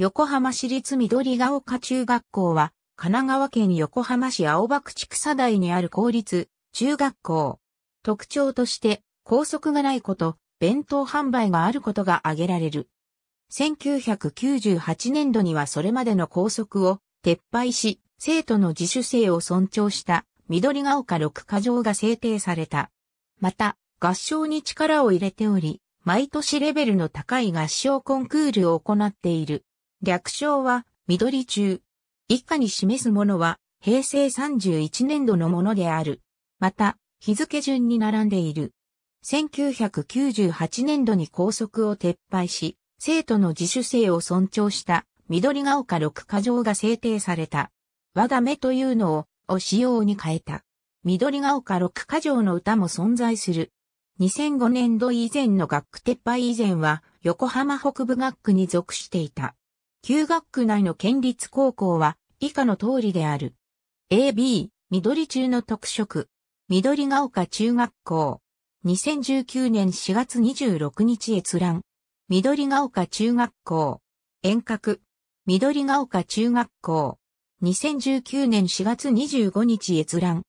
横浜市立緑ヶ丘中学校は、神奈川県横浜市青葉区地区佐台にある公立中学校。特徴として、校則がないこと、弁当販売があることが挙げられる。1998年度にはそれまでの校則を撤廃し、生徒の自主性を尊重した緑ヶ丘六課条が制定された。また、合唱に力を入れており、毎年レベルの高い合唱コンクールを行っている。略称は、緑中。以下に示すものは、平成31年度のものである。また、日付順に並んでいる。1998年度に校則を撤廃し、生徒の自主性を尊重した緑が丘六課条が制定された。我が目というのを、を使用に変えた。緑が丘六課条の歌も存在する。2005年度以前の学区撤廃以前は、横浜北部学区に属していた。旧学区内の県立高校は以下の通りである。AB、緑中の特色。緑が丘中学校。2019年4月26日閲覧。緑が丘中学校。遠隔。緑が丘中学校。2019年4月25日閲覧。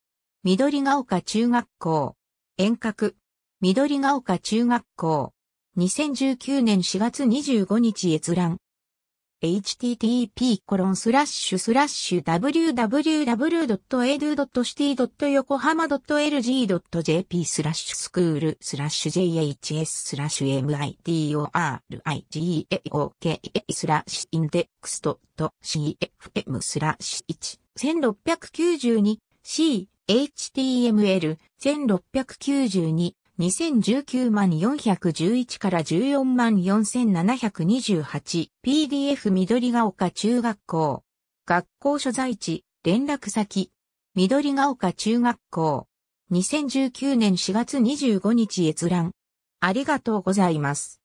緑が丘中学校。遠隔。緑が丘中学校。2019年4月25日閲覧。http://www.edu.city.yokohama.lg.jp コロンススララッッシシュュスラッシュスクールスラッシュ jhs スラッシュ mitorigaok スラッシュインデックスドット cfm スラッシュ 1692c html1692 2019万411から14万 4728PDF 緑ヶ丘中学校。学校所在地、連絡先。緑ヶ丘中学校。2019年4月25日閲覧。ありがとうございます。